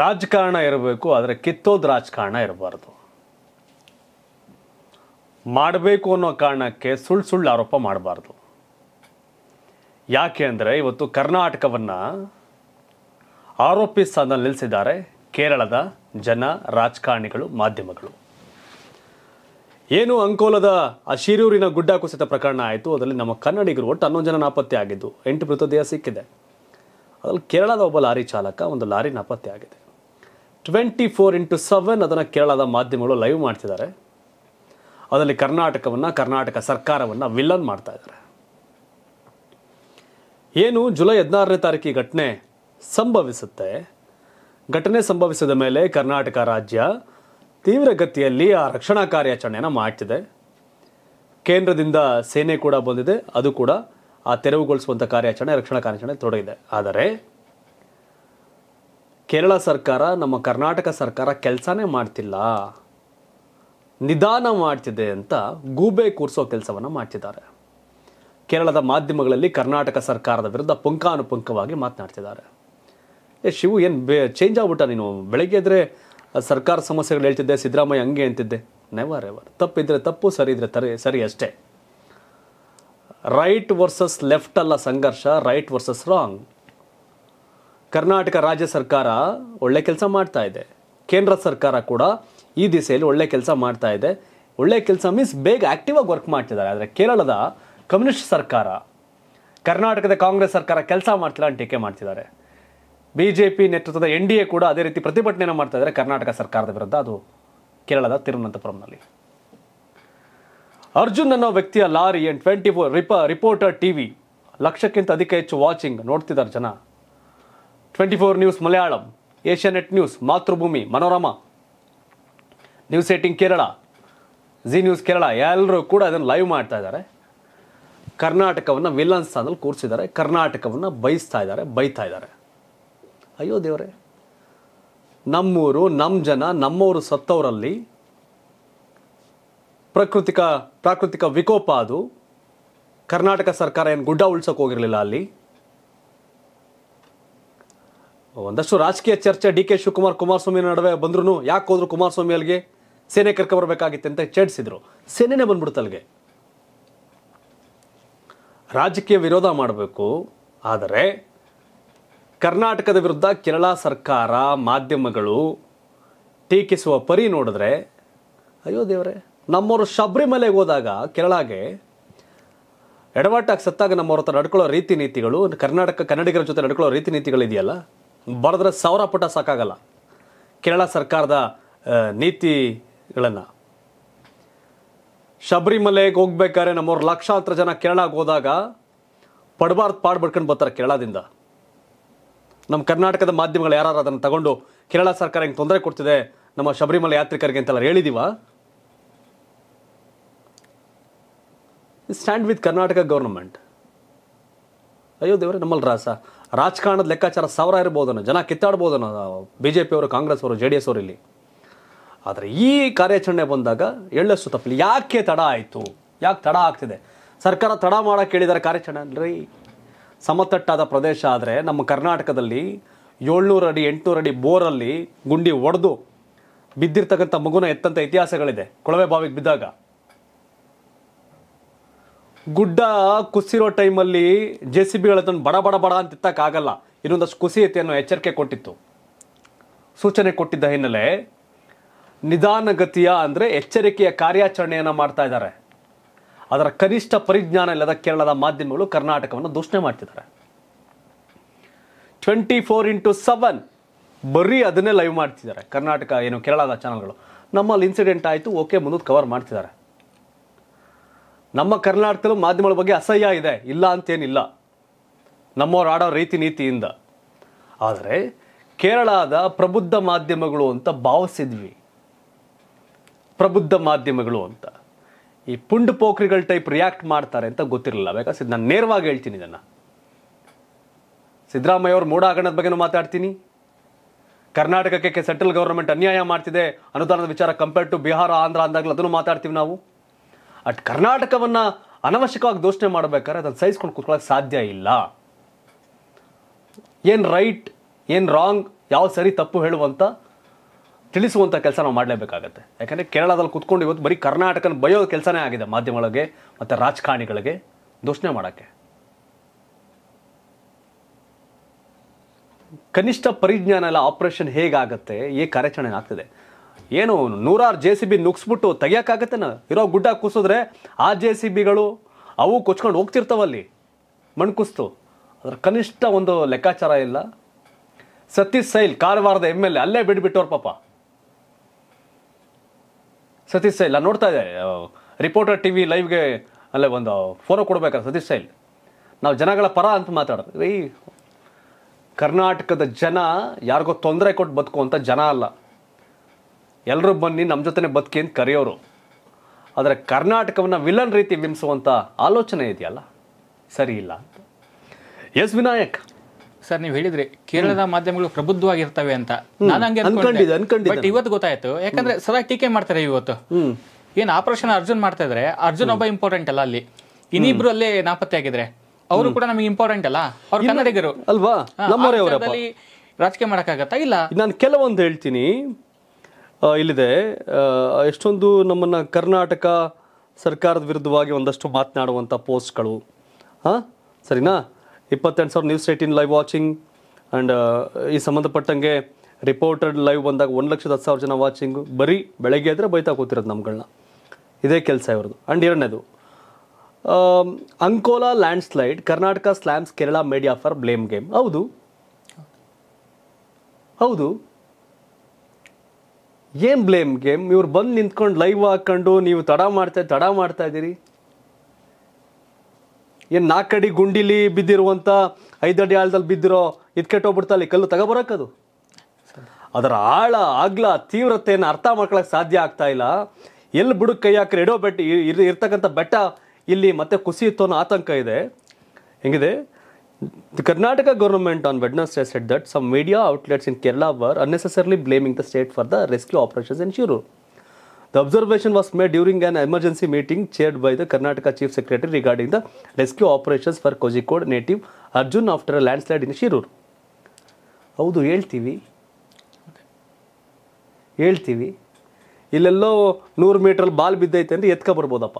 ರಾಜಕಾರಣ ಇರಬೇಕು ಆದರೆ ಕಿತ್ತೋದು ರಾಜಕಾರಣ ಇರಬಾರ್ದು ಮಾಡಬೇಕು ಅನ್ನೋ ಕಾರಣಕ್ಕೆ ಸುಳ್ಳು ಸುಳ್ಳು ಆರೋಪ ಮಾಡಬಾರ್ದು ಯಾಕೆ ಅಂದರೆ ಇವತ್ತು ಕರ್ನಾಟಕವನ್ನು ಆರೋಪಿ ಸ್ಥಾನದಲ್ಲಿ ನಿಲ್ಲಿಸಿದ್ದಾರೆ ಕೇರಳದ ಜನ ರಾಜಕಾರಣಿಗಳು ಮಾಧ್ಯಮಗಳು ಏನು ಅಂಕೋಲದ ಶಿರೂರಿನ ಗುಡ್ಡ ಕುಸಿತ ಪ್ರಕರಣ ಆಯಿತು ಅದರಲ್ಲಿ ನಮ್ಮ ಕನ್ನಡಿಗರು ಒಟ್ಟು ಹನ್ನೊಂದು ಜನ ನಾಪತ್ತೆ ಆಗಿದ್ದು ಎಂಟು ಮೃತದೇಹ ಸಿಕ್ಕಿದೆ ಅದರಲ್ಲಿ ಕೇರಳದ ಒಬ್ಬ ಲಾರಿ ಚಾಲಕ ಒಂದು ಲಾರಿ ನಾಪತ್ತೆ ಆಗಿದೆ ಟ್ವೆಂಟಿ ಫೋರ್ ಇಂಟು ಸೆವೆನ್ ಅದನ್ನು ಕೇರಳದ ಮಾಧ್ಯಮಗಳು ಲೈವ್ ಮಾಡ್ತಿದ್ದಾರೆ ಅದರಲ್ಲಿ ಕರ್ನಾಟಕವನ್ನು ಕರ್ನಾಟಕ ಸರ್ಕಾರವನ್ನು ವಿಲನ್ ಮಾಡ್ತಾ ಇದ್ದಾರೆ ಏನು ಜುಲೈ ಹದಿನಾರನೇ ತಾರೀಕಿಗೆ ಘಟನೆ ಸಂಭವಿಸುತ್ತೆ ಘಟನೆ ಸಂಭವಿಸಿದ ಮೇಲೆ ಕರ್ನಾಟಕ ರಾಜ್ಯ ತೀವ್ರಗತಿಯಲ್ಲಿ ಆ ರಕ್ಷಣಾ ಕಾರ್ಯಾಚರಣೆಯನ್ನು ಮಾಡ್ತಿದೆ ಕೇಂದ್ರದಿಂದ ಸೇನೆ ಕೂಡ ಬಂದಿದೆ ಅದು ಕೂಡ ಆ ತೆರವುಗೊಳಿಸುವಂಥ ಕಾರ್ಯಾಚರಣೆ ರಕ್ಷಣಾ ಕಾರ್ಯಾಚರಣೆ ತೊಡಗಿದೆ ಆದರೆ ಕೇರಳ ಸರ್ಕಾರ ನಮ್ಮ ಕರ್ನಾಟಕ ಸರ್ಕಾರ ಕೆಲಸನೇ ಮಾಡ್ತಿಲ್ಲ ನಿಧಾನ ಮಾಡ್ತಿದೆ ಅಂತ ಗೂಬೆ ಕೂರಿಸೋ ಕೆಲಸವನ್ನು ಮಾಡ್ತಿದ್ದಾರೆ ಕೇರಳದ ಮಾಧ್ಯಮಗಳಲ್ಲಿ ಕರ್ನಾಟಕ ಸರ್ಕಾರದ ವಿರುದ್ಧ ಪುಂಖಾನುಪುಂಖವಾಗಿ ಮಾತನಾಡ್ತಿದ್ದಾರೆ ಏ ಶಿವು ಏನು ಬೇ ಚೇಂಜ್ ಆಗ್ಬಿಟ್ಟ ನೀನು ಬೆಳಗ್ಗೆ ಎದ್ರೆ ಸರ್ಕಾರ ಸಮಸ್ಯೆಗಳು ಹೇಳ್ತಿದ್ದೆ ಸಿದ್ದರಾಮಯ್ಯ ಹಂಗೆ ಅಂತಿದ್ದೆ ನೆವರ್ ಎವರ್ ತಪ್ಪಿದ್ರೆ ತಪ್ಪು ಸರಿ ಇದ್ರೆ ತರ ಸರಿ ಅಷ್ಟೇ ರೈಟ್ ವರ್ಸಸ್ ಲೆಫ್ಟ್ ಅಲ್ಲ ಸಂಘರ್ಷ ರೈಟ್ ವರ್ಸಸ್ ರಾಂಗ್ ಕರ್ನಾಟಕ ರಾಜ್ಯ ಸರ್ಕಾರ ಒಳ್ಳೆ ಕೆಲಸ ಮಾಡ್ತಾ ಇದೆ ಕೇಂದ್ರ ಸರ್ಕಾರ ಕೂಡ ಈ ದಿಸೆಯಲ್ಲಿ ಒಳ್ಳೆ ಕೆಲಸ ಮಾಡ್ತಾ ಇದೆ ಒಳ್ಳೆ ಕೆಲಸ ಮೀನ್ಸ್ ಬೇಗ ಆಗಿ ವರ್ಕ್ ಮಾಡ್ತಿದ್ದಾರೆ ಆದರೆ ಕೇರಳದ ಕಮ್ಯುನಿಸ್ಟ್ ಸರ್ಕಾರ ಕರ್ನಾಟಕದ ಕಾಂಗ್ರೆಸ್ ಸರ್ಕಾರ ಕೆಲಸ ಮಾಡ್ತಿಲ್ಲ ಅಂತ ಟೀಕೆ ಮಾಡ್ತಿದ್ದಾರೆ ಬಿ ಜೆ ಪಿ ನೇತೃತ್ವದ ಎನ್ ಡಿ ಎ ಕೂಡ ಅದೇ ರೀತಿ ಪ್ರತಿಭಟನೆಯನ್ನು ಮಾಡ್ತಾ ಇದ್ದಾರೆ ಕರ್ನಾಟಕ ಸರ್ಕಾರದ ವಿರುದ್ಧ ಅದು ಕೇರಳದ ತಿರುವನಂತಪುರಂನಲ್ಲಿ ಅರ್ಜುನ್ ಅನ್ನೋ ವ್ಯಕ್ತಿಯ ಲಾರಿ ಆ್ಯಂಡ್ ಟ್ವೆಂಟಿ ಫೋರ್ ರಿಪ ರಿಪೋರ್ಟರ್ ಟಿ ವಿ ಲಕ್ಷಕ್ಕಿಂತ ಅಧಿಕ ಹೆಚ್ಚು ವಾಚಿಂಗ್ ನೋಡ್ತಿದ್ದಾರೆ ಜನ twenty four news Malayalam Asianet news Mathrubhumi Manorama news ಏಟಿಂಗ್ ಕೇರಳ ಜಿ ನ್ಯೂಸ್ ಕೇರಳ ಎಲ್ಲರೂ ಕೂಡ ಅದನ್ನು ಲೈವ್ ಮಾಡ್ತಾ ಇದ್ದಾರೆ ಕರ್ನಾಟಕವನ್ನು ವಿಲನ್ ಸ್ಥಾನದಲ್ಲಿ ಕೂರಿಸಿದ್ದಾರೆ ಕರ್ನಾಟಕವನ್ನು ಬಯಸ್ತಾ ಇದ್ದಾರೆ ಬೈತಾ ಇದ್ದಾರೆ ಅಯ್ಯೋ ದೇವರೇ ನಮ್ಮೂರು ನಮ್ಮ ಜನ ನಮ್ಮವರು ಸತ್ತವರಲ್ಲಿ ಪ್ರಕೃತಿಕ ಪ್ರಾಕೃತಿಕ ವಿಕೋಪ ಅದು ಕರ್ನಾಟಕ ಸರ್ಕಾರ ಏನು ಗುಡ್ಡ ಉಳ್ಸೋಕೆ ಹೋಗಿರಲಿಲ್ಲ ಅಲ್ಲಿ ಒಂದಷ್ಟು ರಾಜಕೀಯ ಚರ್ಚೆ ಡಿ ಕೆ ಶಿವಕುಮಾರ್ ಕುಮಾರಸ್ವಾಮಿ ನಡುವೆ ಬಂದ್ರು ಯಾಕೆ ಹೋದ್ರು ಕುಮಾರಸ್ವಾಮಿ ಅಲ್ಲಿಗೆ ಸೇನೆ ಬರಬೇಕಾಗಿತ್ತು ಅಂತ ಚೇಡಿಸಿದ್ರು ಸೇನೆನೇ ಬಂದ್ಬಿಡ್ತು ಅಲ್ಲಿಗೆ ರಾಜಕೀಯ ವಿರೋಧ ಮಾಡಬೇಕು ಆದರೆ ಕರ್ನಾಟಕದ ವಿರುದ್ಧ ಕೇರಳ ಸರ್ಕಾರ ಮಾಧ್ಯಮಗಳು ಟೀಕಿಸುವ ಪರಿ ನೋಡಿದ್ರೆ ಅಯ್ಯೋ ದೇವರೇ ನಮ್ಮವರು ಶಬರಿಮಲೆಗೆ ಹೋದಾಗ ಕೇರಳಗೆ ಎಡವಾಟಾಗಿ ಸತ್ತಾಗ ನಮ್ಮವ್ರ ಹತ್ರ ನಡ್ಕೊಳ್ಳೋ ರೀತಿ ನೀತಿಗಳು ಕರ್ನಾಟಕ ಕನ್ನಡಿಗರ ಜೊತೆ ನಡ್ಕೊಳ್ಳೋ ರೀತಿ ನೀತಿಗಳಿದೆಯಲ್ಲ ಬರೆದ್ರೆ ಸಾವಿರ ಪುಟ ಸಾಕಾಗಲ್ಲ ಕೇರಳ ಸರ್ಕಾರದ ನೀತಿಗಳನ್ನು ಶಬರಿಮಲೆಗೆ ಹೋಗ್ಬೇಕಾದ್ರೆ ನಮ್ಮವ್ರು ಲಕ್ಷಾಂತರ ಜನ ಕೇರಳಗೆ ಹೋದಾಗ ಪಡಬಾರ್ದು ಪಾಡು ಬಡ್ಕೊಂಡು ಬರ್ತಾರೆ ಕೇರಳದಿಂದ ನಮ್ಮ ಕರ್ನಾಟಕದ ಮಾಧ್ಯಮಗಳು ಯಾರು ಅದನ್ನು ತಗೊಂಡು ಕೇರಳ ಸರ್ಕಾರ ಹೆಂಗೆ ತೊಂದರೆ ಕೊಡ್ತಿದೆ ನಮ್ಮ ಶಬರಿಮಲೆ ಯಾತ್ರಿಕರಿಗೆ ಅಂತೆಲ್ಲ ಹೇಳಿದೀವ ಸ್ಟ್ಯಾಂಡ್ ವಿತ್ ಕರ್ನಾಟಕ ಗೌರ್ಮೆಂಟ್ ಅಯ್ಯೋ ದೇವರೇ ನಮ್ಮಲ್ಲಿ ರಾಸ ರಾಜಕಾರಣದ ಲೆಕ್ಕಾಚಾರ ಸಾವಿರ ಇರ್ಬೋದನ್ನು ಜನ ಕಿತ್ತಾಡ್ಬೋದನ್ನು ಬಿ ಜೆ ಪಿಯವರು ಕಾಂಗ್ರೆಸ್ ಅವರು ಜೆ ಡಿ ಎಸ್ ಅವರು ಇಲ್ಲಿ ಆದರೆ ಈ ಕಾರ್ಯಾಚರಣೆ ಬಂದಾಗ ಎಳ್ಳಷ್ಟು ತಪ್ಪಲಿ ಯಾಕೆ ತಡ ಆಯಿತು ಯಾಕೆ ತಡ ಆಗ್ತಿದೆ ಸರ್ಕಾರ ತಡ ಮಾಡೋಕ್ಕೆ ಹೇಳಿದ್ದಾರೆ ಕಾರ್ಯಾಚರಣೆ ಅಲ್ರಿ ಸಮತಟ್ಟಾದ ಪ್ರದೇಶ ಆದರೆ ನಮ್ಮ ಕರ್ನಾಟಕದಲ್ಲಿ ಏಳ್ನೂರು ಅಡಿ ಎಂಟುನೂರು ಅಡಿ ಬೋರಲ್ಲಿ ಗುಂಡಿ ಒಡೆದು ಬಿದ್ದಿರ್ತಕ್ಕಂಥ ಮಗುನ ಎತ್ತಂಥ ಇತಿಹಾಸಗಳಿದೆ ಕೊಳವೆ ಬಾವಿಗೆ ಬಿದ್ದಾಗ ಗುಡ್ಡ ಕುಸಿರೋ ಟೈಮಲ್ಲಿ ಜೆ ಸಿ ಬಿಗಳ ತಂದು ಬಡ ಬಡ ಬಡ ಅಂತ ಇತ್ತಕ್ಕಾಗಲ್ಲ ಇನ್ನೊಂದಷ್ಟು ಕುಸಿಯುತ್ತೆ ಅನ್ನೋ ಎಚ್ಚರಿಕೆ ಕೊಟ್ಟಿತ್ತು ಸೂಚನೆ ಕೊಟ್ಟಿದ್ದ ಹಿನ್ನೆಲೆ ನಿಧಾನಗತಿಯ ಅಂದರೆ ಎಚ್ಚರಿಕೆಯ ಕಾರ್ಯಾಚರಣೆಯನ್ನು ಮಾಡ್ತಾ ಇದ್ದಾರೆ ಅದರ ಕನಿಷ್ಠ ಪರಿಜ್ಞಾನ ಇಲ್ಲದ ಕೇರಳದ ಮಾಧ್ಯಮಗಳು ಕರ್ನಾಟಕವನ್ನು ದೂಷಣೆ ಮಾಡ್ತಿದ್ದಾರೆ ಟ್ವೆಂಟಿ ಫೋರ್ ಇಂಟು ಸೆವೆನ್ ಬರೀ ಅದನ್ನೇ ಲೈವ್ ಮಾಡ್ತಿದ್ದಾರೆ ಕರ್ನಾಟಕ ಏನು ಕೇರಳದ ಚಾನಲ್ಗಳು ನಮ್ಮಲ್ಲಿ ಇನ್ಸಿಡೆಂಟ್ ಆಯಿತು ಓಕೆ ಮುಂದೆ ಕವರ್ ಮಾಡ್ತಿದ್ದಾರೆ ನಮ್ಮ ಕರ್ನಾಟಕದಲ್ಲೂ ಮಾಧ್ಯಮಗಳ ಬಗ್ಗೆ ಅಸಹ್ಯ ಇದೆ ಇಲ್ಲ ಅಂತೇನಿಲ್ಲ ನಮ್ಮವ್ರು ಆಡೋ ರೀತಿ ನೀತಿಯಿಂದ ಆದರೆ ಕೇರಳದ ಪ್ರಬುದ್ಧ ಮಾಧ್ಯಮಗಳು ಅಂತ ಭಾವಿಸಿದ್ವಿ ಪ್ರಬುದ್ಧ ಮಾಧ್ಯಮಗಳು ಅಂತ ಈ ಪುಂಡು ಪೋಖ್ರಿಗಳ ಟೈಪ್ ರಿಯಾಕ್ಟ್ ಮಾಡ್ತಾರೆ ಅಂತ ಗೊತ್ತಿರಲಿಲ್ಲ ಬೇಕಾದ್ರೆ ನಾನು ನೇರವಾಗಿ ಹೇಳ್ತೀನಿ ಇದನ್ನು ಸಿದ್ದರಾಮಯ್ಯ ಅವರು ಮೂಡ ಬಗ್ಗೆ ಮಾತಾಡ್ತೀನಿ ಕರ್ನಾಟಕಕ್ಕೆ ಸೆಂಟ್ರಲ್ ಗೌರ್ಮೆಂಟ್ ಅನ್ಯಾಯ ಮಾಡ್ತಿದೆ ಅನುದಾನದ ವಿಚಾರ ಕಂಪೇರ್ಡ್ ಟು ಬಿಹಾರ ಆಂಧ್ರ ಅಂದಾಗಲೂ ಅದನ್ನು ಮಾತಾಡ್ತೀವಿ ನಾವು ಅಟ್ ಕರ್ನಾಟಕವನ್ನು ಅನವಶ್ಯಕವಾಗಿ ದೋಷಣೆ ಮಾಡಬೇಕಾದ್ರೆ ಅದನ್ನು ಸಹಿಸ್ಕೊಂಡು ಕೂತ್ಕೊಳ್ಳೋಕೆ ಸಾಧ್ಯ ಇಲ್ಲ ಏನು ರೈಟ್ ಏನು ರಾಂಗ್ ಯಾವ ಸರಿ ತಪ್ಪು ಹೇಳುವಂಥ ತಿಳಿಸುವಂಥ ಕೆಲಸ ನಾವು ಮಾಡಲೇಬೇಕಾಗತ್ತೆ ಯಾಕಂದರೆ ಕೇರಳದಲ್ಲಿ ಕೂತ್ಕೊಂಡು ಇವತ್ತು ಬರೀ ಕರ್ನಾಟಕನ ಬಯೋ ಕೆಲಸನೇ ಆಗಿದೆ ಮಾಧ್ಯಮಗಳಿಗೆ ಮತ್ತು ರಾಜಕಾರಣಿಗಳಿಗೆ ದೋಷಣೆ ಮಾಡೋಕ್ಕೆ ಕನಿಷ್ಠ ಪರಿಜ್ಞಾನ ಎಲ್ಲ ಆಪರೇಷನ್ ಹೇಗಾಗತ್ತೆ ಈ ಕಾರ್ಯಾಚರಣೆ ಆಗ್ತದೆ ಏನು ನೂರಾರು ಜೆ ಸಿ ಬಿ ನುಗ್ಸ್ಬಿಟ್ಟು ತೆಗಿಯೋಕ್ಕಾಗತ್ತೇನ ಇರೋ ಗುಡ್ಡ ಕುಸಿದ್ರೆ ಆ ಜೆ ಸಿ ಬಿಗಳು ಅವು ಕೊಚ್ಕೊಂಡು ಹೋಗ್ತಿರ್ತಾವಲ್ಲಿ ಮಣ್ಣು ಕುಸ್ತು ಅದ್ರ ಕನಿಷ್ಠ ಒಂದು ಲೆಕ್ಕಾಚಾರ ಇಲ್ಲ ಸತೀಶ್ ಸೈಲ್ ಕಾರವಾರದ ಎಮ್ ಎಲ್ ಎ ಅಲ್ಲೇ ಬಿಡ್ಬಿಟ್ಟವ್ರ ಪಾಪ ಸತೀಶ್ ಸೈಲ್ ನಾನು ನೋಡ್ತಾ ಇದ್ದೆ ರಿಪೋರ್ಟರ್ ಟಿ ವಿ ಲೈವ್ಗೆ ಅಲ್ಲೇ ಒಂದು ಫೋಟೋ ಕೊಡ್ಬೇಕಾರೆ ಸತೀಶ್ ಸೈಲ್ ನಾವು ಜನಗಳ ಪರ ಅಂತ ಮಾತಾಡೋದು ಈ ಕರ್ನಾಟಕದ ಜನ ಯಾರಿಗೋ ತೊಂದರೆ ಕೊಟ್ಟು ಬದುಕುವಂಥ ಜನ ಅಲ್ಲ ಎಲ್ಲರೂ ಬನ್ನಿ ನಮ್ಮ ಜೊತೆ ಬದುಕಿ ಅಂತ ಕರೆಯೋರು ಆದರೆ ಕರ್ನಾಟಕವನ್ನು ವಿಲನ್ ರೀತಿ ಬಿಂಬಿಸುವಂಥ ಆಲೋಚನೆ ಇದೆಯಲ್ಲ ಸರಿ ಇಲ್ಲ ಎಸ್ ವಿನಾಯಕ್ ಸರ್ ನೀವು ಹೇಳಿದ್ರಿ ಕೇರಳದ ಮಾಧ್ಯಮಗಳು ಪ್ರಬುದ್ಧವಾಗಿರ್ತವೆ ಅಂತ ನಾನು ಹಂಗೆ ಬಟ್ ಇವತ್ತು ಗೊತ್ತಾಯ್ತು ಯಾಕಂದ್ರೆ ಸದಾ ಟೀಕೆ ಮಾಡ್ತಾರೆ ಇವತ್ತು ಏನ್ ಆಪರೇಷನ್ ಅರ್ಜುನ್ ಮಾಡ್ತಾ ಇದ್ರೆ ಅರ್ಜುನ್ ಒಬ್ಬ ಇಂಪಾರ್ಟೆಂಟ್ ಅಲ್ಲ ಅಲ್ಲಿ ಇನ್ನಿಬ್ರು ಅಲ್ಲೇ ನಾಪತ್ತೆ ಆಗಿದ್ರೆ ಅವರು ಕೂಡ ನಮಗೆ ಇಂಪಾರ್ಟೆಂಟ್ ಅಲ್ಲ ಅವ್ರ ಕನ್ನಡಿಗರು ಅಲ್ವಾ ರಾಜಕೀಯ ಮಾಡಕ್ಕಾಗತ್ತಾ ಇಲ್ಲ ನಾನು ಕೆಲವೊಂದು ಹೇಳ್ತೀನಿ ಇಲ್ಲಿದೆ ಎಷ್ಟೊಂದು ನಮ್ಮನ್ನು ಕರ್ನಾಟಕ ಸರ್ಕಾರದ ವಿರುದ್ಧವಾಗಿ ಒಂದಷ್ಟು ಮಾತನಾಡುವಂಥ ಪೋಸ್ಟ್ಗಳು ಹಾಂ ಸರಿನಾ ಇಪ್ಪತ್ತೆಂಟು ಸಾವಿರ news eighteen live watching and ಈ ಸಂಬಂಧಪಟ್ಟಂಗೆ ರಿಪೋರ್ಟೆಡ್ ಲೈವ್ ಬಂದಾಗ ಒಂದು ಲಕ್ಷದ ಹತ್ತು ಸಾವಿರ ಜನ ವಾಚಿಂಗು ಬರೀ ಬೆಳಗ್ಗೆ ಆದರೆ ಬೈತಾ ಕೂತಿರೋದು ನಮ್ಗಳನ್ನ ಇದೇ ಕೆಲಸ ಇವ್ರದ್ದು ಆ್ಯಂಡ್ ಎರಡನೇದು Ankola landslide Karnataka slams Kerala media for blame game ಹೌದು ಹೌದು ಏನು ಬ್ಲೇಮ್ ಗೇಮ್ ಇವ್ರು ಬಂದು ನಿಂತ್ಕೊಂಡು ಲೈವ್ ಹಾಕ್ಕೊಂಡು ನೀವು ತಡ ಮಾಡ್ತಾ ತಡ ಮಾಡ್ತಾ ಇದ್ದೀರಿ ಏನು ನಾಲ್ಕು ಅಡಿ ಗುಂಡಿಲಿ ಬಿದ್ದಿರುವಂಥ ಐದಡಿ ಆಳದಲ್ಲಿ ಬಿದ್ದಿರೋ ಇದ್ಕೆಟ್ಟೋಗ್ಬಿಡ್ತಾ ಅಲ್ಲಿ ಕಲ್ಲು ತಗೋಬರಕ್ಕದು ಅದರ ಆಳ ಆಗ್ಲ ತೀವ್ರತೆಯನ್ನು ಅರ್ಥ ಮಾಡ್ಕೊಳಕ್ಕೆ ಸಾಧ್ಯ ಆಗ್ತಾ ಇಲ್ಲ ಎಲ್ಲಿ ಬುಡಕ್ಕೆ ಕೈ ಹಾಕಿ ಎಡೋ ಬೆಟ್ಟ ಇರ್ತಕ್ಕಂಥ ಬೆಟ್ಟ ಇಲ್ಲಿ ಮತ್ತೆ ಕುಸಿಯುತ್ತೋ ಅನ್ನೋ ಆತಂಕ ಇದೆ ಹೆಂಗಿದೆ The Karnataka government on Wednesday said that some media outlets in Kerala were unnecessarily blaming the state for the rescue operations in Shirur. The observation was made during an emergency meeting chaired by the Karnataka Chief Secretary regarding the rescue operations for Kozhikode native Arjun after a landslide in Shirur. ಹೌದು ಹೇಳ್ತೀವಿ ಹೇಳ್ತೀವಿ ಇಲ್ಲೆಲ್ಲೋ ನೂರು ಮೀಟ್ರಲ್ಲಿ ball ಬಿದ್ದೈತೆ ಅಂದರೆ ಎತ್ಕೊ ಬರ್ಬೋದಪ್ಪ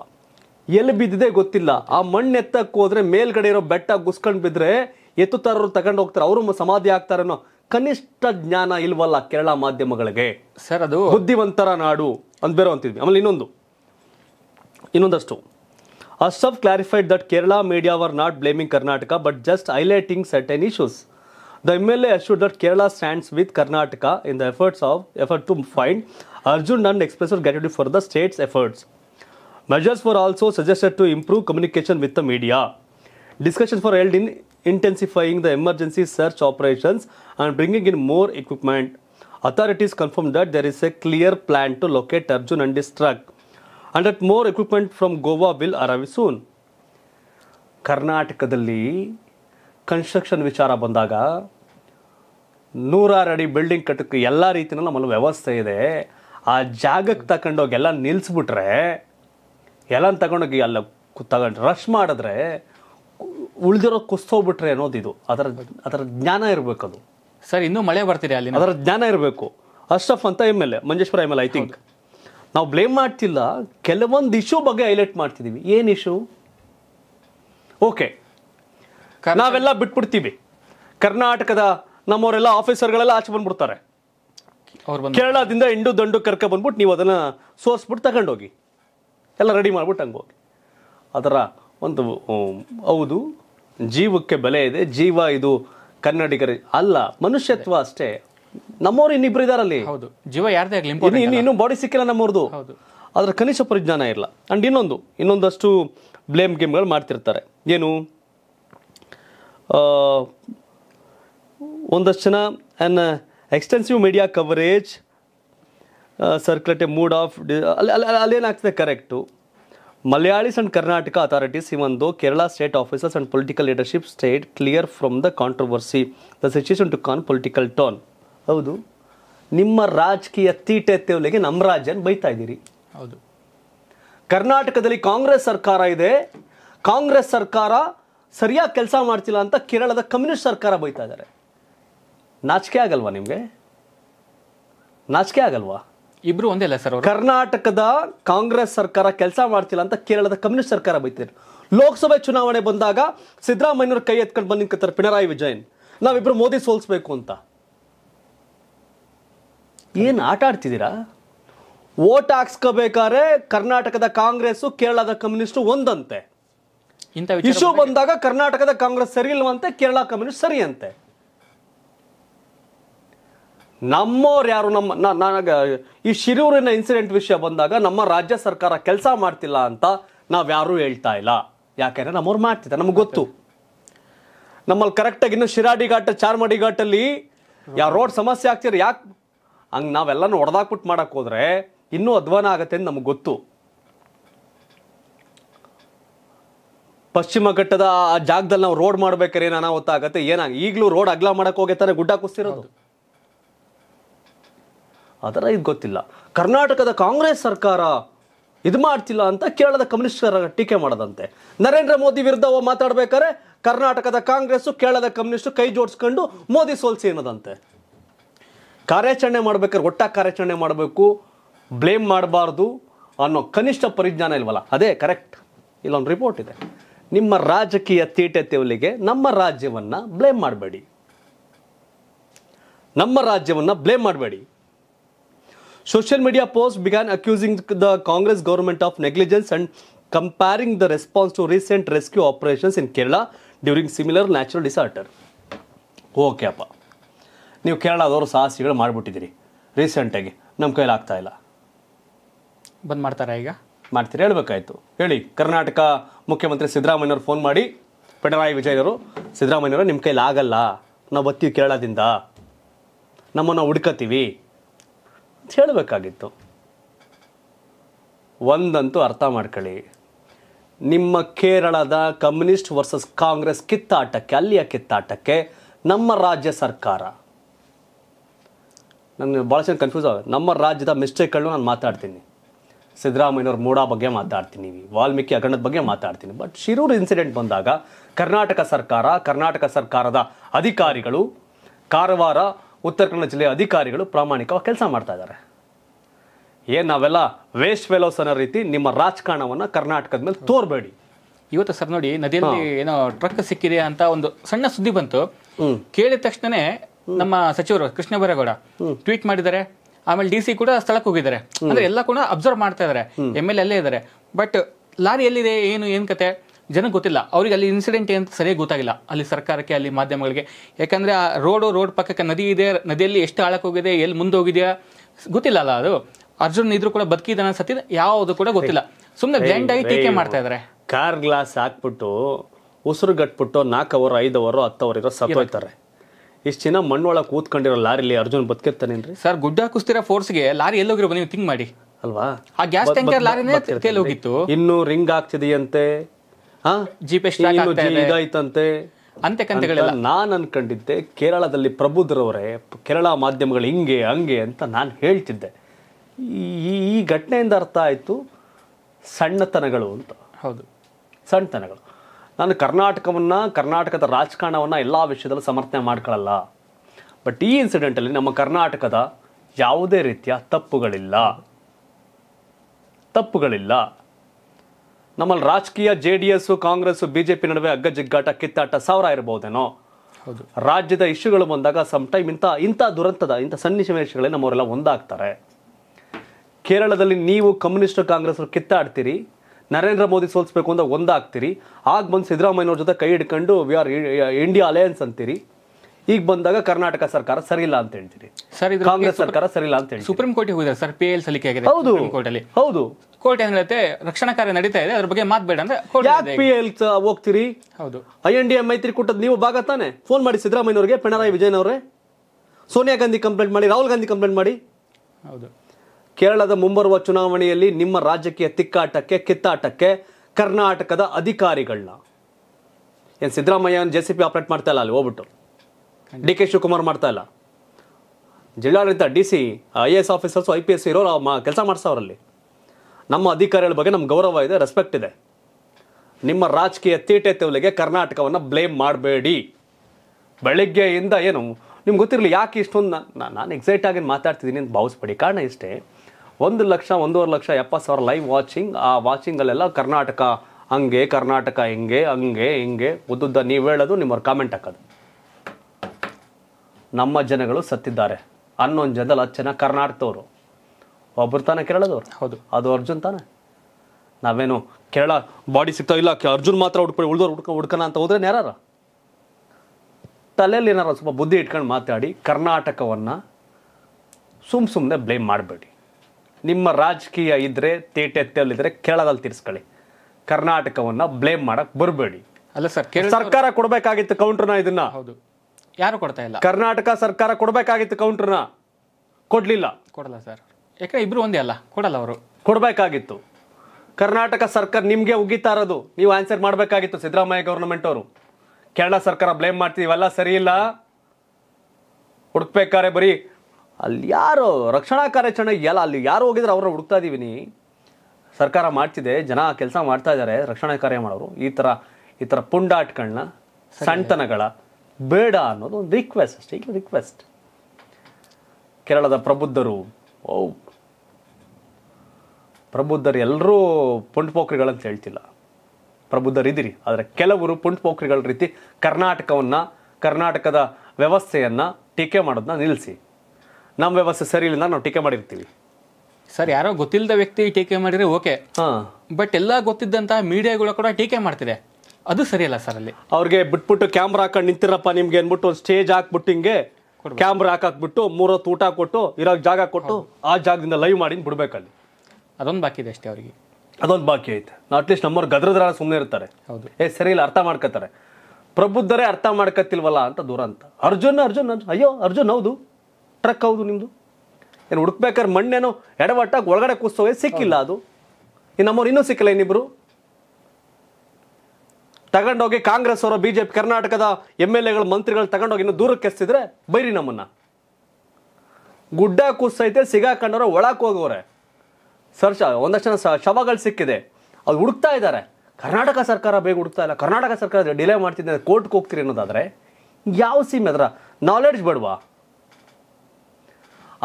ಎಲ್ಲಿ ಬಿದ್ದಿದೆ ಗೊತ್ತಿಲ್ಲ ಆ ಮಣ್ಣು ಎತ್ತಕ್ಕೆ ಹೋದ್ರೆ ಮೇಲ್ಗಡೆ ಇರೋ ಬೆಟ್ಟ ಗುಸ್ಕೊಂಡು ಬಿದ್ರೆ ಎತ್ತುತ್ತಾರರು ತಗೊಂಡು ಹೋಗ್ತಾರೆ ಅವರು ಸಮಾಧಿ ಆಗ್ತಾರನೋ ಕನಿಷ್ಠ ಜ್ಞಾನ ಇಲ್ವಲ್ಲ ಕೇರಳ ಮಾಧ್ಯಮಗಳಿಗೆ ಸರ್ ಅದು ಬುದ್ಧಿವಂತರ ನಾಡು ಅಂತ ಬೇರೆ ಅಂತಿದ್ವಿ ಆಮೇಲೆ ಇನ್ನೊಂದು ಇನ್ನೊಂದಷ್ಟು ಅಸ್ಟಫ್ clarified that Kerala media were not blaming Karnataka but just highlighting certain issues the M L A assure that Kerala stands with Karnataka in the efforts of effort to find Arjun and express gratitude for the state's efforts Measures were also suggested to improve communication with the media. Discussions were held in intensifying the emergency search operations and bringing in more equipment. Authorities confirmed that there is a clear plan to locate Arjun and his truck and that more equipment from Goa will arrive soon. ಕರ್ನಾಟಕದಲ್ಲಿ construction ವಿಚಾರ ಬಂದಾಗ ನೂರಾರು ಅಡಿ building ಕಟ್ಟಕ್ಕೆ ಎಲ್ಲ ರೀತಿಯೂ ನಮ್ಮಲ್ಲಿ ವ್ಯವಸ್ಥೆ ಇದೆ ಆ ಜಾಗಕ್ಕೆ ತಗೊಂಡೋಗೆಲ್ಲ ನಿಲ್ಲಿಸ್ಬಿಟ್ರೆ ಎಲ್ಲ ತಗೊಂಡೋಗಿ ಅಲ್ಲ ತಗೊಂಡು ರಶ್ ಮಾಡಿದ್ರೆ ಉಳಿದಿರೋ ಕುಸ್ತೋಗ್ಬಿಟ್ರೆ ಇದು ಅದರ ಅದರ ಜ್ಞಾನ ಇರಬೇಕು ಅದು ಸರ್ ಇನ್ನೂ ಮಳೆ ಬರ್ತಿದೆ ಅಲ್ಲಿ ಅದರ ಜ್ಞಾನ ಇರಬೇಕು ಅಷ್ಟಫ್ ಅಂತ M L A Manjeshwar M L I think ನಾವು ಬ್ಲೇಮ್ ಮಾಡ್ತಿಲ್ಲ ಕೆಲವೊಂದು ಇಶ್ಯೂ ಬಗ್ಗೆ ಹೈಲೈಟ್ ಮಾಡ್ತಿದ್ದೀವಿ ಏನು ಇಶ್ಯೂ ಓಕೆ ನಾವೆಲ್ಲ ಬಿಟ್ಬಿಡ್ತೀವಿ ಕರ್ನಾಟಕದ ನಮ್ಮವರೆಲ್ಲ ಆಫೀಸರ್ಗಳೆಲ್ಲ ಆಚೆ ಬಂದ್ಬಿಡ್ತಾರೆ ಕೇರಳದಿಂದ ಹೆಂಡು ದಂಡು ಕರ್ಕ ಬಂದ್ಬಿಟ್ಟು ನೀವು ಅದನ್ನು ಸೋಸ್ಬಿಟ್ಟು ತಗೊಂಡೋಗಿ ಎಲ್ಲ ರೆಡಿ ಮಾಡಿಬಿಟ್ಟು ಹಂಗೆ ಹೋಗಿ ಆ ಒಂದು ಹೌದು ಜೀವಕ್ಕೆ ಬೆಲೆ ಇದೆ ಜೀವ ಇದು ಕನ್ನಡಿಗರ ಅಲ್ಲ ಮನುಷ್ಯತ್ವ ಅಷ್ಟೇ ನಮ್ಮವರು ಇನ್ನಿಬ್ರು ಇದಾರಲ್ಲಿ ಹೌದು ಜೀವ ಯಾರದೇ ಆಗಲಿ ಇನ್ನು ಇನ್ನೂ ಬಾಡಿ ಸಿಕ್ಕಿಲ್ಲ ನಮ್ಮವ್ರದ್ದು ಅದರ ಕನಿಷ್ಠ ಪರಿಜ್ಞಾನ ಇಲ್ಲ ಅಂಡ್ ಇನ್ನೊಂದು ಇನ್ನೊಂದಷ್ಟು ಬ್ಲೇಮ್ ಗೇಮ್ಗಳು ಮಾಡ್ತಿರ್ತಾರೆ ಏನು ಒಂದಷ್ಟು ಜನ an extensive media coverage circulate a mood of ಅಲ್ಲಿ ಅಲ್ಲಿ ಅಲ್ಲೇನಾಗ್ತದೆ correct Malayalis and Karnataka authorities ಈ ಒಂದು Kerala state officers and political leadership state clear from the controversy the situation to con political tone ಹೌದು ನಿಮ್ಮ ರಾಜಕೀಯ ತೀಟೆ ತೇವಲಿಗೆ ನಮ್ಮ ರಾಜ್ಯನ ಬೈತಾ ಇದ್ದೀರಿ ಹೌದು ಕರ್ನಾಟಕದಲ್ಲಿ ಕಾಂಗ್ರೆಸ್ ಸರ್ಕಾರ ಇದೆ ಕಾಂಗ್ರೆಸ್ ಸರ್ಕಾರ ಸರಿಯಾಗಿ ಕೆಲಸ ಮಾಡ್ತಿಲ್ಲ ಅಂತ ಕೇರಳದ ಕಮ್ಯುನಿಸ್ಟ್ ಸರ್ಕಾರ ಬೈತಾ ಇದ್ದಾರೆ ನಾಚಿಕೆ ಆಗಲ್ವಾ ನಿಮಗೆ ನಾಚಿಕೆ ಆಗಲ್ವಾ ಇಬ್ರು ಒಂದೇ ಸರ್ ಕರ್ನಾಟಕದ ಕಾಂಗ್ರೆಸ್ ಸರ್ಕಾರ ಕೆಲಸ ಮಾಡ್ತಿಲ್ಲ ಅಂತ ಕೇರಳದ ಕಮ್ಯುನಿಸ್ಟ್ ಸರ್ಕಾರ ಬೈತಿದ್ರು ಲೋಕಸಭೆ ಚುನಾವಣೆ ಬಂದಾಗ ಸಿದ್ದರಾಮಯ್ಯವ್ರ ಕೈ ಎತ್ಕೊಂಡು ಬಂದು ಪಿಣರಾಯಿ ವಿಜಯನ್ ನಾವಿಬ್ರು ಮೋದಿ ಸೋಲ್ಸ್ಬೇಕು ಅಂತ ಏನು ಆಟ ಆಡ್ತಿದ್ದೀರಾ ಓಟ್ ಹಾಕ್ಸ್ಕೋಬೇಕಾದ್ರೆ ಕರ್ನಾಟಕದ ಕಾಂಗ್ರೆಸ್ ಕೇರಳದ ಕಮ್ಯುನಿಸ್ಟ್ ಒಂದಂತೆ ಇಂತ ಇಶ್ಯೂ ಬಂದಾಗ ಕರ್ನಾಟಕದ ಕಾಂಗ್ರೆಸ್ ಸರಿ ಇಲ್ವಂತೆ ಕೇರಳ ಕಮ್ಯುನಿಸ್ಟ್ ಸರಿಯಂತೆ ನಮ್ಮವ್ರು ಯಾರು ನಮ್ಮ ನನಗೆ ಈ ಶಿರೂರಿನ ಇನ್ಸಿಡೆಂಟ್ ವಿಷಯ ಬಂದಾಗ ನಮ್ಮ ರಾಜ್ಯ ಸರ್ಕಾರ ಕೆಲಸ ಮಾಡ್ತಿಲ್ಲ ಅಂತ ನಾವು ಹೇಳ್ತಾ ಇಲ್ಲ ಯಾಕೆಂದರೆ ನಮ್ಮವ್ರು ಮಾಡ್ತಿದ್ದ ನಮ್ಗೆ ಗೊತ್ತು ನಮ್ಮಲ್ಲಿ ಕರೆಕ್ಟಾಗಿ ಇನ್ನು ಶಿರಾಡಿ ಘಾಟ ಚಾರ್ಮಡಿ ಘಾಟಲ್ಲಿ ಯಾವ ರೋಡ್ ಸಮಸ್ಯೆ ಆಗ್ತಿದ್ರೆ ಯಾಕೆ ಹಂಗೆ ನಾವೆಲ್ಲನೂ ಹೊಡೆದಾಕ್ಬಿಟ್ಟು ಮಾಡಕ್ಕೆ ಹೋದರೆ ಇನ್ನೂ ಅಧ್ವಾನ ಆಗತ್ತೆ ಅಂತ ನಮ್ಗೆ ಗೊತ್ತು ಪಶ್ಚಿಮ ಘಟ್ಟದ ಆ ಜಾಗದಲ್ಲಿ ನಾವು ರೋಡ್ ಮಾಡ್ಬೇಕಾರೆ ಏನು ಅನಾಹುತ ಏನಾಗ ಈಗಲೂ ರೋಡ್ ಅಗ್ಲ ಮಾಡಕ್ಕೆ ಹೋಗೇತಾನೆ ಗುಡ್ಡ ಕುಸ್ತಿರೋದು ಆ ಇದು ಗೊತ್ತಿಲ್ಲ ಕರ್ನಾಟಕದ ಕಾಂಗ್ರೆಸ್ ಸರ್ಕಾರ ಇದು ಮಾಡ್ತಿಲ್ಲ ಅಂತ ಕೇರಳದ ಕಮ್ಯುನಿಸ್ಟರ ಟೀಕೆ ಮಾಡದಂತೆ ನರೇಂದ್ರ ಮೋದಿ ವಿರುದ್ಧ ಮಾತಾಡ್ಬೇಕಾರೆ ಕರ್ನಾಟಕದ ಕಾಂಗ್ರೆಸ್ಸು ಕೇರಳದ ಕಮ್ಯುನಿಸ್ಟು ಕೈ ಜೋಡಿಸ್ಕೊಂಡು ಮೋದಿ ಸೋಲ್ಸಿ ಅನ್ನೋದಂತೆ ಕಾರ್ಯಾಚರಣೆ ಮಾಡ್ಬೇಕಾದ್ರೆ ಒಟ್ಟಾಗಿ ಕಾರ್ಯಾಚರಣೆ ಮಾಡಬೇಕು ಬ್ಲೇಮ್ ಮಾಡಬಾರ್ದು ಅನ್ನೋ ಕನಿಷ್ಠ ಪರಿಜ್ಞಾನ ಇಲ್ವಲ್ಲ ಅದೇ ಕರೆಕ್ಟ್ ಇಲ್ಲೊಂದು ರಿಪೋರ್ಟ್ ಇದೆ ನಿಮ್ಮ ರಾಜಕೀಯ ತೀಟೆ ತೆವಲಿಗೆ ನಮ್ಮ ರಾಜ್ಯವನ್ನು ಬ್ಲೇಮ್ ಮಾಡಬೇಡಿ ನಮ್ಮ ರಾಜ್ಯವನ್ನು ಬ್ಲೇಮ್ ಮಾಡಬೇಡಿ social media post began accusing the Congress government of negligence and comparing the response to recent rescue operations in Kerala during similar natural disorder okay ಅಪ್ಪ ನೀವು ಕೇರಳದವರು ಸಾಹಸಿಗಳು ಮಾಡಿಬಿಟ್ಟಿದ್ದೀರಿ ರೀಸೆಂಟಾಗಿ ನಮ್ಮ ಕೈಲಾಗ್ತಾಯಿಲ್ಲ ಬಂದ್ ಮಾಡ್ತಾರೆ ಈಗ ಮಾಡ್ತೀರಿ ಹೇಳ್ಬೇಕಾಯ್ತು ಹೇಳಿ ಕರ್ನಾಟಕ ಮುಖ್ಯಮಂತ್ರಿ ಸಿದ್ದರಾಮಯ್ಯವ್ರು ಫೋನ್ ಮಾಡಿ ಪಿಣರಾಯಿ ವಿಜಯನವರು ಸಿದ್ದರಾಮಯ್ಯವರು ನಿಮ್ಮ ಆಗಲ್ಲ ನಾವು ಬತ್ತೀವಿ ಕೇರಳದಿಂದ ನಮ್ಮನ್ನು ಹುಡ್ಕತೀವಿ ಅಂತ ಹೇಳಬೇಕಾಗಿತ್ತು ಒಂದಂತೂ ಅರ್ಥ ಮಾಡ್ಕೊಳ್ಳಿ ನಿಮ್ಮ ಕೇರಳದ ಕಮ್ಯುನಿಸ್ಟ್ ವರ್ಸಸ್ ಕಾಂಗ್ರೆಸ್ ಕಿತ್ತಾಟಕ್ಕೆ ಅಲ್ಲಿಯ ಕಿತ್ತಾಟಕ್ಕೆ ನಮ್ಮ ರಾಜ್ಯ ಸರ್ಕಾರ ನನಗೆ ಭಾಳ ಕನ್ಫ್ಯೂಸ್ ಆಗುತ್ತೆ ನಮ್ಮ ರಾಜ್ಯದ ಮಿಸ್ಟೇಕ್ಗಳನ್ನೂ ನಾನು ಮಾತಾಡ್ತೀನಿ ಸಿದ್ದರಾಮಯ್ಯವ್ರ ಮೂಡಾ ಬಗ್ಗೆ ಮಾತಾಡ್ತೀನಿ ವಾಲ್ಮೀಕಿ ಅಗಣದ ಬಗ್ಗೆ ಮಾತಾಡ್ತೀನಿ ಬಟ್ ಶಿರೂರು ಇನ್ಸಿಡೆಂಟ್ ಬಂದಾಗ ಕರ್ನಾಟಕ ಸರ್ಕಾರ ಕರ್ನಾಟಕ ಸರ್ಕಾರದ ಅಧಿಕಾರಿಗಳು ಕಾರವಾರ ಉತ್ತರ ಕನ್ನಡ ಜಿಲ್ಲೆಯ ಅಧಿಕಾರಿಗಳು ಪ್ರಾಮಾಣಿಕವಾಗಿ ಕೆಲಸ ಮಾಡ್ತಾ ಇದ್ದಾರೆ ಏನು ನಾವೆಲ್ಲ ವೇಸ್ಟ್ ಫೆಲೋಸ್ ಅನ್ನೋ ರೀತಿ ನಿಮ್ಮ ರಾಜಕಾರಣವನ್ನು ಕರ್ನಾಟಕದ ಮೇಲೆ ತೋರ್ಬೇಡಿ ಇವತ್ತು ಸರ್ ನೋಡಿ ನದಿಯಲ್ಲಿ ಏನೋ ಟ್ರಕ್ ಸಿಕ್ಕಿದೆ ಅಂತ ಒಂದು ಸಣ್ಣ ಸುದ್ದಿ ಬಂತು ಕೇಳಿದ ತಕ್ಷಣನೇ ನಮ್ಮ ಸಚಿವರು ಕೃಷ್ಣ ಬೈರೇಗೌಡ ಟ್ವೀಟ್ ಮಾಡಿದ್ದಾರೆ ಆಮೇಲೆ ಡಿ ಸಿ ಕೂಡ ಸ್ಥಳಕ್ಕೆ ಹೋಗಿದ್ದಾರೆ ಅಂದ್ರೆ ಎಲ್ಲ ಕೂಡ ಅಬ್ಸರ್ವ್ ಮಾಡ್ತಾ ಇದ್ದಾರೆ ಎಮ್ ಎಲ್ ಎಲ್ಲೇ ಇದ್ದಾರೆ ಬಟ್ ಲಾರಿ ಎಲ್ಲಿದೆ ಏನು ಏನ್ ಕತೆ ಜನಕ್ಕೆ ಗೊತ್ತಿಲ್ಲ ಅವರಿಗೆ ಅಲ್ಲಿ ಇನ್ಸಿಡೆಂಟ್ ಅಂತ ಸರಿಯಾಗಿ ಗೊತ್ತಾಗಿಲ್ಲ ಅಲ್ಲಿ ಸರ್ಕಾರಕ್ಕೆ ಅಲ್ಲಿ ಮಾಧ್ಯಮಗಳಿಗೆ ಯಾಕಂದರೆ ಆ ರೋಡು ರೋಡ್ ಪಕ್ಕಕ್ಕೆ ನದಿ ಇದೆ ನದಿಯಲ್ಲಿ ಎಷ್ಟು ಆಳಕ್ಕೆ ಹೋಗಿದೆ ಎಲ್ಲಿ ಮುಂದೆ ಹೋಗಿದೆಯಾ ಗೊತ್ತಿಲ್ಲ ಅಲ್ಲ ಅದು ಅರ್ಜುನ್ ಇದ್ರು ಕೂಡ ಬದುಕಿದಾನ ಸತ್ತಿದ ಯಾವುದು ಕೂಡ ಗೊತ್ತಿಲ್ಲ ಸುಮ್ಮನೆ ಗ್ರ್ಯಾಂಡ್ ಆಗಿ ಟೀಕೆ ಮಾಡ್ತಾ ಇದ್ದಾರೆ ಕಾರ್ ಗ್ಲಾಸ್ ಹಾಕ್ಬಿಟ್ಟು ಉಸಿರುಗಟ್ಬಿಟ್ಟು ನಾಲ್ಕು ಅವರು ಐದು ಅವರು ಹತ್ತು ಅವರು ಇರೋ ಸತ್ತೋಯ್ತಾರೆ ಇಷ್ಟು ಜನ ಮಣ್ಣೊಳಗೆ ಕೂತ್ಕೊಂಡಿರೋ ಲಾರಿಲಿ ಅರ್ಜುನ್ ಬದುಕಿರ್ತಾನೇನ್ರಿ ಸರ್ ಗುಡ್ಡ ಕುಸ್ತಿರೋ ಫೋರ್ಸ್ಗೆ ಲಾರಿ ಹೋಗಿರೋ ನೀವು ಥಿಂಕ್ ಮಾಡಿ ಅಲ್ವಾ ಆ ಗ್ಯಾಸ್ ಟ್ಯಾಂಕರ್ ಲಾರಿನೇ ಹೋಗಿತ್ತು ಇನ್ನು ರಿಂಗ್ ಆಗ್ತಿದೆಯಂತೆ ಜಿ ಪಿ ಇದಾಯ್ತಂತೆ ನಾನು ಅನ್ಕೊಂಡಿದ್ದೆ ಕೇರಳದಲ್ಲಿ ಪ್ರಬುದ್ಧರವರೇ ಕೇರಳ ಮಾಧ್ಯಮಗಳು ಹಿಂಗೆ ಹಂಗೆ ಅಂತ ನಾನು ಹೇಳ್ತಿದ್ದೆ ಈ ಈ ಘಟನೆಯಿಂದ ಅರ್ಥ ಆಯಿತು ಸಣ್ಣತನಗಳು ಅಂತ ಹೌದು ಸಣ್ಣತನಗಳು ನಾನು ಕರ್ನಾಟಕವನ್ನ ಕರ್ನಾಟಕದ ರಾಜಕಾರಣವನ್ನ ಎಲ್ಲ ವಿಷಯದಲ್ಲೂ ಸಮರ್ಥನೆ ಮಾಡ್ಕೊಳ್ಳಲ್ಲ ಬಟ್ ಈ ಇನ್ಸಿಡೆಂಟಲ್ಲಿ ನಮ್ಮ ಕರ್ನಾಟಕದ ಯಾವುದೇ ರೀತಿಯ ತಪ್ಪುಗಳಿಲ್ಲ ತಪ್ಪುಗಳಿಲ್ಲ ನಮ್ಮಲ್ಲಿ ರಾಜಕೀಯ J D S Congress BJP ನಡುವೆ ಅಗ್ಗ ಜಿಗ್ಗಾಟ ಕಿತ್ತಾಟ ಸಾವಿರ ಇರಬಹುದೇನೋ ರಾಜ್ಯದ ಇಶ್ಯೂಗಳು ಬಂದಾಗ ಸಮ್ ಟೈಮ್ ಇಂಥ ಇಂಥ ದುರಂತದ ಇಂಥ ಸನ್ನಿವೇಶಗಳೇ ನಮ್ಮವರೆಲ್ಲ ಒಂದಾಗ್ತಾರೆ ಕೇರಳದಲ್ಲಿ ನೀವು ಕಮ್ಯುನಿಸ್ಟ್ ಕಾಂಗ್ರೆಸ್ ಕಿತ್ತಾಡ್ತೀರಿ ನರೇಂದ್ರ ಮೋದಿ ಸೋಲಿಸ್ಬೇಕು ಅಂತ ಒಂದಾಗ್ತೀರಿ ಆಗ ಬಂದು ಸಿದ್ದರಾಮಯ್ಯವ್ರ ಜೊತೆ ಕೈ ಹಿಡ್ಕೊಂಡು ವಿ ಆರ್ ಇಂಡಿಯಾ ಅಲಯನ್ಸ್ ಅಂತೀರಿ ಈಗ ಬಂದಾಗ ಕರ್ನಾಟಕ ಸರ್ಕಾರ ಸರಿ ಇಲ್ಲ ಅಂತ ಹೇಳ್ತೀರಿ ಕಾಂಗ್ರೆಸ್ ಸರ್ಕಾರ ಸರಿ ಇಲ್ಲ ಅಂತ ಹೇಳಿ ಸುಪ್ರೀಂ ಕೋರ್ಟ್ ಹೋಗಿದ್ದಾರೆ ಸರ್ ಪಿ ಎಲ್ ಸಲ್ಲಿಕೆ ಆಗಿದೆ ಹೌದು ಹೌದು ಕೋರ್ಟ್ ಏನ್ ರಕ್ಷಣಾ ಕಾರ್ಯ ನಡೀತಾ ಇದೆ ಅದ್ರ ಬಗ್ಗೆ ಮಾತ್ಬೇಡ ಬೇಡ ಅಂದ್ರೆ ಹೋಗ್ತೀರಿ ಹೌದು ಐ ಎನ್ ಡಿ ಎಂ ಮೈತ್ರಿ ನೀವು ಭಾಗ ತಾನೆ ಫೋನ್ ಮಾಡಿ ಅವರಿಗೆ ಪಿಣರಾಯಿ ವಿಜಯನ್ ಅವರೇ ಸೋನಿಯಾ ಗಾಂಧಿ ಕಂಪ್ಲೇಂಟ್ ಮಾಡಿ ರಾಹುಲ್ ಗಾಂಧಿ ಕಂಪ್ಲೇಂಟ್ ಮಾಡಿ ಹೌದು ಕೇರಳದ ಮುಂಬರುವ ಚುನಾವಣೆಯಲ್ಲಿ ನಿಮ್ಮ ರಾಜಕೀಯ ತಿಕ್ಕಾಟಕ್ಕೆ ಕಿತ್ತಾಟಕ್ಕೆ ಕರ್ನಾಟಕದ ಅಧಿಕಾರಿಗಳನ್ನ ಏನು Siddaramaiah J C P operate ಮಾಡ್ತಾ ಇಲ್ಲ ಅಲ್ಲಿ ಹೋಗ್ಬಿಟ್ಟು ಡಿ ಕೆ ಶಿವಕುಮಾರ್ ಮಾಡ್ತಾ ಇಲ್ಲ ಜಿಲ್ಲಾಡಳಿತ D C I A S officers I P S ಇರೋರು ಕೆಲಸ ಅವರಲ್ಲಿ ನಮ್ಮ ಅಧಿಕಾರಿಗಳ ಬಗ್ಗೆ ನಮ್ಮ ಗೌರವ ಇದೆ ರೆಸ್ಪೆಕ್ಟ್ ಇದೆ ನಿಮ್ಮ ರಾಜಕೀಯ ತೀಟೆ ತೆವಲಿಗೆ ಕರ್ನಾಟಕವನ್ನು ಬ್ಲೇಮ್ ಮಾಡಬೇಡಿ ಬೆಳಗ್ಗೆಯಿಂದ ಏನು ನಿಮ್ಗೆ ಗೊತ್ತಿರಲಿ ಯಾಕೆ ಇಷ್ಟೊಂದು ನಾನು ನಾನು ಎಕ್ಸೈಟ್ ಆಗಿ ಮಾತಾಡ್ತಿದ್ದೀನಿ ಅಂತ ಭಾವಿಸ್ಬೇಡಿ ಕಾರಣ ಇಷ್ಟೇ ಒಂದು ಲಕ್ಷ ಒಂದೂವರೆ ಲಕ್ಷ ಎಪ್ಪತ್ತು ಸಾವಿರ ಲೈವ್ ವಾಚಿಂಗ್ ಆ ವಾಚಿಂಗಲ್ಲೆಲ್ಲ ಕರ್ನಾಟಕ ಹಂಗೆ ಕರ್ನಾಟಕ ಹಿಂಗೆ ಹಂಗೆ ಹಿಂಗೆ ಉದ್ದುದ್ದ ನೀವು ಹೇಳೋದು ನಿಮ್ಮವ್ರ ಕಾಮೆಂಟ್ ಹಾಕೋದು ನಮ್ಮ ಜನಗಳು ಸತ್ತಿದ್ದಾರೆ ಹನ್ನೊಂದು ಜನದಲ್ಲಿ ಹತ್ತು ಜನ ಕರ್ನಾಟಕದವರು ಒಬ್ಬರು ತಾನೇ ಕೇಳೋದು ಹೌದು ಅದು ಅರ್ಜುನ್ ತಾನೆ ನಾವೇನು ಕೇರಳ ಬಾಡಿ ಸಿಗ್ತಾ ಇಲ್ಲ ಅರ್ಜುನ್ ಮಾತ್ರ ಹುಡ್ಕೊಂಡು ಉಳಿದವ್ರು ಹುಡ್ಕ ಹುಡ್ಕೋಣ ಅಂತ ಹೋದ್ರೆ ಯಾರು ತಲೆಯಲ್ಲಿ ಏನಾರು ಸ್ವಲ್ಪ ಬುದ್ಧಿ ಇಟ್ಕೊಂಡು ಮಾತಾಡಿ ಕರ್ನಾಟಕವನ್ನು ಸುಮ್ ಸುಮ್ಮನೆ ಬ್ಲೇಮ್ ಮಾಡಬೇಡಿ ನಿಮ್ಮ ರಾಜಕೀಯ ಇದ್ದರೆ ತೇಟೆತ್ತಲ್ಲಿದ್ದರೆ ಕೇರಳದಲ್ಲಿ ತೀರ್ಸ್ಕೊಳ್ಳಿ ಕರ್ನಾಟಕವನ್ನು ಬ್ಲೇಮ್ ಮಾಡಕ್ಕೆ ಬರಬೇಡಿ ಅಲ್ಲ ಸರ್ ಸರ್ಕಾರ ಕೊಡಬೇಕಾಗಿತ್ತು ನಾ ಇದನ್ನ ಹೌದು ಯಾರು ಕೊಡ್ತಾ ಇಲ್ಲ ಕರ್ನಾಟಕ ಸರ್ಕಾರ ಕೊಡಬೇಕಾಗಿತ್ತು ಕೌಂಟ್ರನ್ನ ಕೊಡಲಿಲ್ಲ ಕೊಡಲ್ಲ ಸರ್ ಯಾಕಂದ್ರೆ ಇಬ್ರು ಒಂದೇ ಅಲ್ಲ ಕೊಡಲ್ಲ ಅವರು ಕೊಡಬೇಕಾಗಿತ್ತು ಕರ್ನಾಟಕ ಸರ್ಕಾರ ನಿಮಗೆ ಉಗಿತಾ ಇರೋದು ನೀವು ಆನ್ಸರ್ ಮಾಡಬೇಕಾಗಿತ್ತು ಸಿದ್ದರಾಮಯ್ಯ ಗವರ್ನಮೆಂಟ್ ಅವರು ಕೇರಳ ಸರ್ಕಾರ ಬ್ಲೇಮ್ ಮಾಡ್ತೀವಿ ಇವೆಲ್ಲ ಸರಿ ಇಲ್ಲ ಹುಡುಕ್ಬೇಕಾರೆ ಬರೀ ಅಲ್ಲಿ ಯಾರು ರಕ್ಷಣಾ ಕಾರ್ಯಾಚರಣೆ ಎಲ್ಲ ಅಲ್ಲಿ ಯಾರು ಹೋಗಿದ್ರೆ ಅವ್ರನ್ನ ಹುಡುಕ್ತಾ ಇದ್ದೀವಿ ಸರ್ಕಾರ ಮಾಡ್ತಿದೆ ಜನ ಕೆಲಸ ಮಾಡ್ತಾ ಇದ್ದಾರೆ ರಕ್ಷಣಾ ಕಾರ್ಯ ಮಾಡೋರು ಈ ಥರ ಈ ಥರ ಪುಂಡಾಟ್ಗಳನ್ನ ಸಣ್ತನಗಳ ಬೇಡ ಅನ್ನೋದು ಒಂದು ರಿಕ್ವೆಸ್ಟ್ ಅಷ್ಟೇ ರಿಕ್ವೆಸ್ಟ್ ಕೇರಳದ ಪ್ರಬುದ್ಧರು ಓ ಪ್ರಬುದ್ಧರು ಎಲ್ಲರೂ ಪುಂಟ್ ಪೋಖ್ರಿಗಳಂತ ಹೇಳ್ತಿಲ್ಲ ಇದ್ದೀರಿ ಆದರೆ ಕೆಲವರು ಪುಂಟ್ ಪೋಖ್ರಿಗಳ ರೀತಿ ಕರ್ನಾಟಕವನ್ನು ಕರ್ನಾಟಕದ ವ್ಯವಸ್ಥೆಯನ್ನು ಟೀಕೆ ಮಾಡೋದನ್ನ ನಿಲ್ಲಿಸಿ ನಮ್ಮ ವ್ಯವಸ್ಥೆ ಸರಿ ಇಲ್ಲ ನಾವು ಟೀಕೆ ಮಾಡಿರ್ತೀವಿ ಸರ್ ಯಾರೋ ಗೊತ್ತಿಲ್ಲದ ವ್ಯಕ್ತಿ ಟೀಕೆ ಮಾಡಿದರೆ ಓಕೆ ಹಾಂ ಬಟ್ ಎಲ್ಲ ಗೊತ್ತಿದ್ದಂತಹ ಮೀಡಿಯಾಗಳು ಕೂಡ ಟೀಕೆ ಮಾಡ್ತಿದೆ ಅದು ಸರಿಯಲ್ಲ ಸರ್ ಅಲ್ಲಿ ಅವ್ರಿಗೆ ಬಿಟ್ಬಿಟ್ಟು ಕ್ಯಾಮ್ರಾ ಹಾಕೊಂಡು ನಿಂತಿರಪ್ಪ ನಿಮ್ಗೆ ಅಂದ್ಬಿಟ್ಟು ಒಂದು ಸ್ಟೇಜ್ ಹಾಕ್ಬಿಟ್ಟು ಹಿಂಗೆ ಕ್ಯಾಮ್ರಾ ಹಾಕಾಕ್ಬಿಟ್ಟು ಮೂರೊತ್ತು ಊಟ ಕೊಟ್ಟು ಇರೋ ಜಾಗ ಕೊಟ್ಟು ಆ ಜಾಗದಿಂದ ಲೈವ್ ಮಾಡಿ ಬಿಡ್ಬೇಕಲ್ಲಿ ಅದೊಂದು ಬಾಕಿ ಇದೆ ಅಷ್ಟೇ ಅವರಿಗೆ ಅದೊಂದು ಬಾಕಿ ಐತೆ ಅಟ್ಲೀಸ್ಟ್ ನಮ್ಮವ್ರು ಗದ್ರದ್ರ ಸುಮ್ಮನೆ ಇರ್ತಾರೆ ಹೌದು ಏ ಸರಿ ಇಲ್ಲ ಅರ್ಥ ಮಾಡ್ಕೋತಾರೆ ಪ್ರಬುದ್ಧರೇ ಅರ್ಥ ಮಾಡ್ಕತ್ತಿಲ್ವಲ್ಲ ಅಂತ ದೂರ ಅಂತ ಅರ್ಜುನ್ ಅರ್ಜುನ್ ಅಯ್ಯೋ ಅರ್ಜುನ್ ಹೌದು ಟ್ರಕ್ ಹೌದು ನಿಮ್ಮದು ಏನು ಹುಡುಕ್ಬೇಕಾದ್ರೆ ಮಣ್ಣೇನೋ ಎಡವಟ್ಟಾಗಿ ಒಳಗಡೆ ಕೂಸೋವೆ ಸಿಕ್ಕಿಲ್ಲ ಅದು ಇನ್ನು ನಮ್ಮವ್ರು ಇನ್ನೂ ಸಿಕ್ಕಿಲ್ಲ ಇನ್ನಿಬ್ರು ತಗೊಂಡೋಗಿ ಕಾಂಗ್ರೆಸ್ ಅವರ ಬಿ ಜೆ ಪಿ ಕರ್ನಾಟಕದ ಎಮ್ ಎಲ್ ಎಗಳು ಮಂತ್ರಿಗಳು ತಗೊಂಡೋಗಿ ಇನ್ನೂ ದೂರಕ್ಕೆ ಕೆಸ್ತಿದ್ರೆ ಬೈರಿ ನಮ್ಮನ್ನು ಗುಡ್ಡ ಕೂಸ್ತೈತೆ ಸಿಗಾಕೊಂಡವ್ರೆ ಒಳಕ್ಕೆ ಹೋಗೋರೆ ಸರ್ ಶ ಒಂದಷ್ಟು ಜನ ಶವಗಳು ಸಿಕ್ಕಿದೆ ಅದು ಹುಡುಕ್ತಾ ಇದ್ದಾರೆ ಕರ್ನಾಟಕ ಸರ್ಕಾರ ಬೇಗ ಹುಡುಕ್ತಾ ಇಲ್ಲ ಕರ್ನಾಟಕ ಸರ್ಕಾರ ಡಿಲೇ ಮಾಡ್ತಿದ್ದಾರೆ ಕೋರ್ಟ್ಗೆ ಹೋಗ್ತೀರಿ ಅನ್ನೋದಾದರೆ ಯಾವ ಸೀಮ್ ಅದರ ನಾಲೆಡ್ಜ್ ಬೇಡವಾ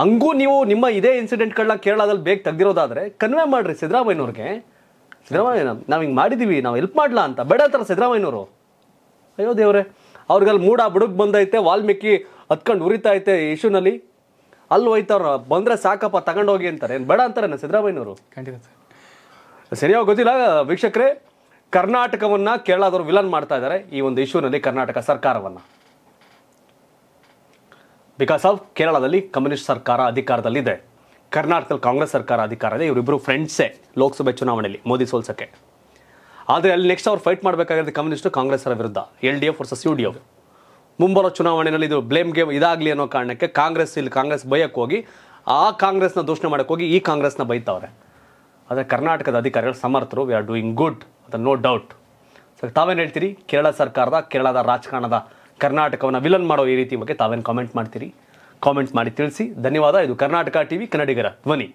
ಹಂಗೂ ನೀವು ನಿಮ್ಮ ಇದೇ ಇನ್ಸಿಡೆಂಟ್ಗಳನ್ನ ಕೇರಳದಲ್ಲಿ ಬೇಗ ತೆಗ್ದಿರೋದಾದರೆ ಕನ್ವೆ ಮಾಡಿರಿ ಸಿದ್ದರಾಮಯ್ಯನವ್ರಿಗೆ ಸಿದ್ದರಾಮಯ್ಯ ನಾವು ಹಿಂಗೆ ಮಾಡಿದ್ದೀವಿ ನಾವು ಹೆಲ್ಪ್ ಮಾಡಲಾ ಅಂತ ಬೇಡ ಅಂತಾರೆ ಸಿದ್ದರಾಮಯ್ಯನವರು ಅಯ್ಯೋ ದೇವ್ರೆ ಅಲ್ಲಿ ಮೂಡ ಬುಡುಗ್ ಬಂದೈತೆ ವಾಲ್ಮೀಕಿ ಹತ್ಕೊಂಡು ಉರಿತಾ ಐತೆ ಇಶ್ಯೂನಲ್ಲಿ ಅಲ್ಲಿ ಹೋಯ್ತವ್ರ ಬಂದ್ರೆ ಸಾಕಪ್ಪ ತಗೊಂಡೋಗಿ ಅಂತಾರೆ ಏನು ಬೇಡ ಅಂತಾರೆ ನಾನು ಸರಿಯಾಗಿ ಗೊತ್ತಿಲ್ಲ ವೀಕ್ಷಕರೇ ಕರ್ನಾಟಕವನ್ನು ಕೇರಳದವರು ವಿಲನ್ ಮಾಡ್ತಾ ಇದ್ದಾರೆ ಈ ಒಂದು ಇಶ್ಯೂನಲ್ಲಿ ಕರ್ನಾಟಕ ಸರ್ಕಾರವನ್ನು ಬಿಕಾಸ್ ಆಫ್ ಕೇರಳದಲ್ಲಿ ಕಮ್ಯುನಿಸ್ಟ್ ಸರ್ಕಾರ ಅಧಿಕಾರದಲ್ಲಿದೆ ಕರ್ನಾಟಕದಲ್ಲಿ ಕಾಂಗ್ರೆಸ್ ಸರ್ಕಾರ ಅಧಿಕಾರ ಇದೆ ಇವರಿಬ್ಬರು ಫ್ರೆಂಡ್ಸೇ ಲೋಕಸಭೆ ಚುನಾವಣೆಯಲ್ಲಿ ಮೋದಿ ಸೋಲ್ಸಕ್ಕೆ ಆದರೆ ಅಲ್ಲಿ ನೆಕ್ಸ್ಟ್ ಅವ್ರು ಫೈಟ್ ಮಾಡಬೇಕಾಗಿರೋದು ಕಮ್ಯುನಿಸ್ಟ್ ಕಾಂಗ್ರೆಸ್ಸರ ವಿರುದ್ಧ L D F versus U D F ಮುಂಬರುವ ಚುನಾವಣೆಯಲ್ಲಿ ಇದು ಬ್ಲೇಮ್ ಗೇಮ್ ಇದಾಗಲಿ ಅನ್ನೋ ಕಾರಣಕ್ಕೆ ಕಾಂಗ್ರೆಸ್ ಇಲ್ಲಿ ಕಾಂಗ್ರೆಸ್ ಬಯಕ್ಕೆ ಹೋಗಿ ಆ ಕಾಂಗ್ರೆಸ್ನ ದೂಷಣೆ ಮಾಡೋಕ್ಕೋಗಿ ಹೋಗಿ ಈ ಕಾಂಗ್ರೆಸ್ನ ಬೈತಾವ್ರೆ ಆದರೆ ಕರ್ನಾಟಕದ ಅಧಿಕಾರಿಗಳು ಸಮರ್ಥರು ವಿ ಆರ್ ಡೂಯಿಂಗ್ ಗುಡ್ ಅದ ನೋ ಡೌಟ್ ಸರ್ ತಾವೇನು ಹೇಳ್ತೀರಿ ಕೇರಳ ಸರ್ಕಾರದ ಕೇರಳದ ರಾಜಕಾರಣದ ಕರ್ನಾಟಕವನ್ನು ವಿಲನ್ ಮಾಡೋ ಈ ರೀತಿ ಬಗ್ಗೆ ತಾವೇನು ಕಾಮೆಂಟ್ ಮಾಡ್ತೀರಿ ಕಾಮೆಂಟ್ ಮಾಡಿ ತಿಳಿಸಿ ಧನ್ಯವಾದ ಇದು ಕರ್ನಾಟಕ ಟಿ ವಿ ಕನ್ನಡಿಗರ ಧ್ವನಿ